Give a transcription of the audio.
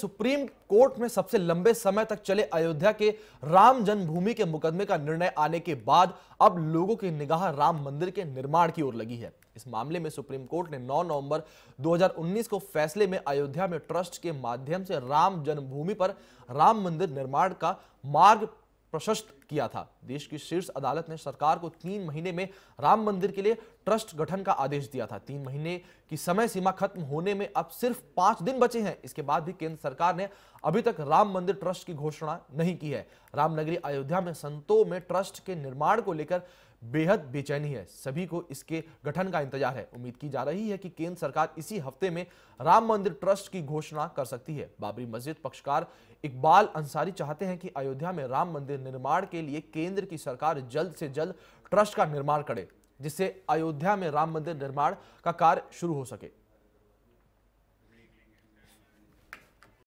supreme court में सबसे लंबे समय तक चले अयोध्या के राम जन्मभूमि के मुकदमे का निर्णय आने के बाद अब लोगों की निगाह राम मंदिर के निर्माण की ओर लगी है इस मामले में सुप्रीम कोर्ट ने 9 नवंबर 2019 को फैसले में अयोध्या में ट्रस्ट के माध्यम से राम जन्मभूमि पर राम मंदिर निर्माण का मार्ग प्रशस्त किया था देश की शीर्ष अदालत ने सरकार को तीन महीने में राम मंदिर के लिए ट्रस्ट गठन का आदेश दिया था तीन महीने की समय सीमा खत्म होने में अब सिर्फ पांच दिन बचे हैं इसके बाद भी केंद्र सरकार ने अभी तक राम मंदिर ट्रस्ट की घोषणा नहीं की है रामनगरी अयोध्या में संतों में ट्रस्ट के निर्माण को लेकर बेहद बेचैनी है सभी को इसके गठन का इंतजार है उम्मीद की जा रही है कि केंद्र सरकार इसी हफ्ते में राम मंदिर ट्रस्ट की घोषणा कर सकती है बाबरी मस्जिद पक्षकार इकबाल अंसारी चाहते हैं कि अयोध्या में राम मंदिर निर्माण के लिए केंद्र की सरकार जल्द से जल्द ट्रस्ट का निर्माण करे जिससे अयोध्या में राम मंदिर निर्माण का कार्य शुरू हो सके